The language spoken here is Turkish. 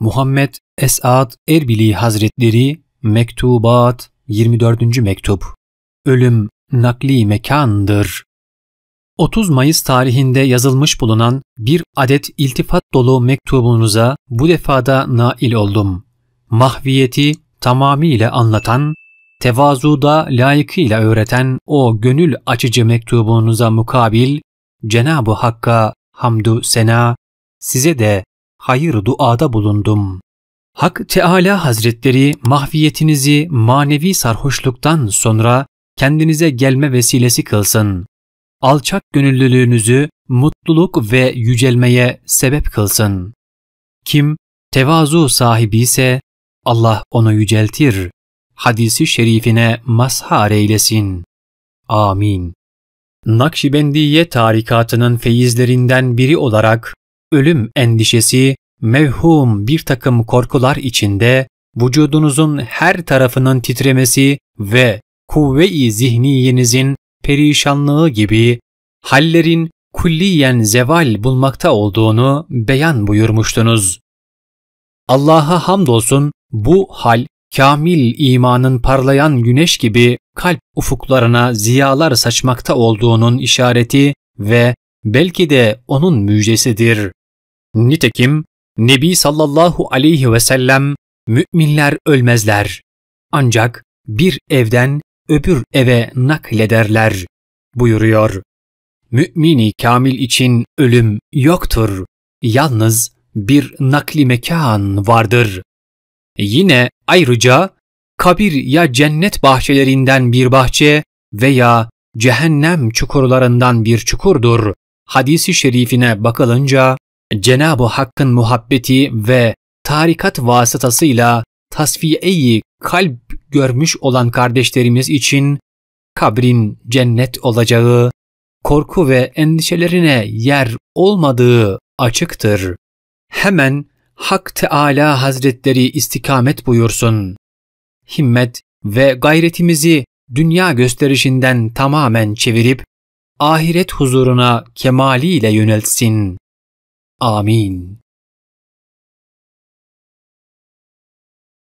Muhammed Esad Erbili Hazretleri Mektubat 24. Mektup Ölüm nakli mekandır. 30 Mayıs tarihinde yazılmış bulunan bir adet iltifat dolu mektubunuza bu defada nail oldum. Mahviyeti tamamıyla anlatan, tevazuda layıkıyla öğreten o gönül açıcı mektubunuza mukabil Cenab-ı Hakk'a hamdü sena, size de hayır duada bulundum. Hak Teala Hazretleri mahviyetinizi manevi sarhoşluktan sonra kendinize gelme vesilesi kılsın. Alçak gönüllülüğünüzü mutluluk ve yücelmeye sebep kılsın. Kim tevazu sahibi ise Allah onu yüceltir. Hadisi şerifine mazhar eylesin. Amin. Nakşibendiye tarikatının feyizlerinden biri olarak ölüm endişesi, mevhum bir takım korkular içinde vücudunuzun her tarafının titremesi ve kuvve-i zihniyenizin perişanlığı gibi hallerin kulliyen zeval bulmakta olduğunu beyan buyurmuştunuz. Allah'a hamdolsun bu hal kamil imanın parlayan güneş gibi kalp ufuklarına ziyalar saçmakta olduğunun işareti ve belki de onun müjdesidir. Nitekim Nebi sallallahu aleyhi ve sellem müminler ölmezler. Ancak bir evden öbür eve naklederler buyuruyor. Mümini kamil için ölüm yoktur. Yalnız bir nakli mekan vardır. Yine ayrıca kabir ya cennet bahçelerinden bir bahçe veya cehennem çukurlarından bir çukurdur hadisi şerifine bakılınca Cenab-ı Hakk'ın muhabbeti ve tarikat vasıtasıyla tasfiyeyi kalp görmüş olan kardeşlerimiz için kabrin cennet olacağı, korku ve endişelerine yer olmadığı açıktır. Hemen Hak Teala Hazretleri istikamet buyursun. Himmet ve gayretimizi dünya gösterişinden tamamen çevirip ahiret huzuruna kemaliyle yönelsin. Amin.